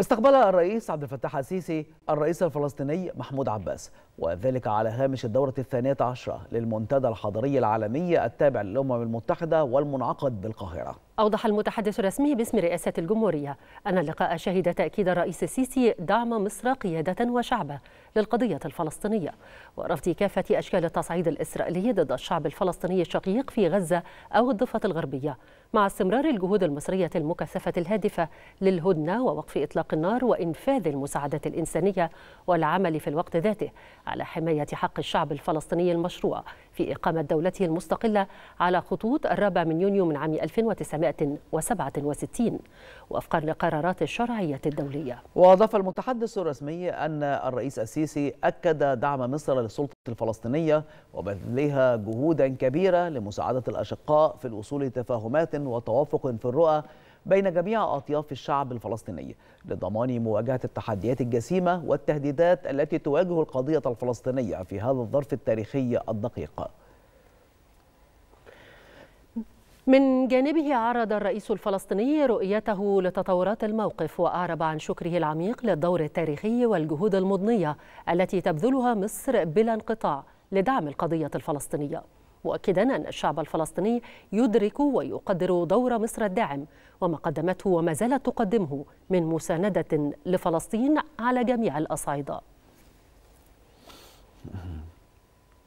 استقبل الرئيس عبد الفتاح السيسي الرئيس الفلسطيني محمود عباس وذلك على هامش الدورة الثانية عشرة للمنتدى الحضري العالمي التابع للأمم المتحدة والمنعقد بالقاهرة أوضح المتحدث الرسمي باسم رئاسة الجمهورية أن اللقاء شهد تأكيد الرئيس السيسي دعم مصر قيادة وشعبه للقضية الفلسطينية ورفض كافة أشكال التصعيد الإسرائيلي ضد الشعب الفلسطيني الشقيق في غزة أو الضفة الغربية مع استمرار الجهود المصرية المكثفة الهادفة للهدنة ووقف إطلاق النار وإنفاذ المساعدات الإنسانية والعمل في الوقت ذاته على حماية حق الشعب الفلسطيني المشروع في إقامة دولته المستقلة على خطوط الرابع من يونيو من عام 1900 1967 وفقا لقرارات الشرعية الدولية وأضاف المتحدث الرسمي أن الرئيس السيسي أكد دعم مصر للسلطة الفلسطينية وبذلها جهودا كبيرة لمساعدة الأشقاء في الوصول لتفاهمات وتوافق في الرؤى بين جميع أطياف الشعب الفلسطيني لضمان مواجهة التحديات الجسيمة والتهديدات التي تواجه القضية الفلسطينية في هذا الظرف التاريخي الدقيق من جانبه عرض الرئيس الفلسطيني رؤيته لتطورات الموقف وأعرب عن شكره العميق للدور التاريخي والجهود المضنية التي تبذلها مصر بلا انقطاع لدعم القضية الفلسطينية مؤكدا أن الشعب الفلسطيني يدرك ويقدر دور مصر الداعم وما قدمته وما زالت تقدمه من مساندة لفلسطين على جميع الأصعدة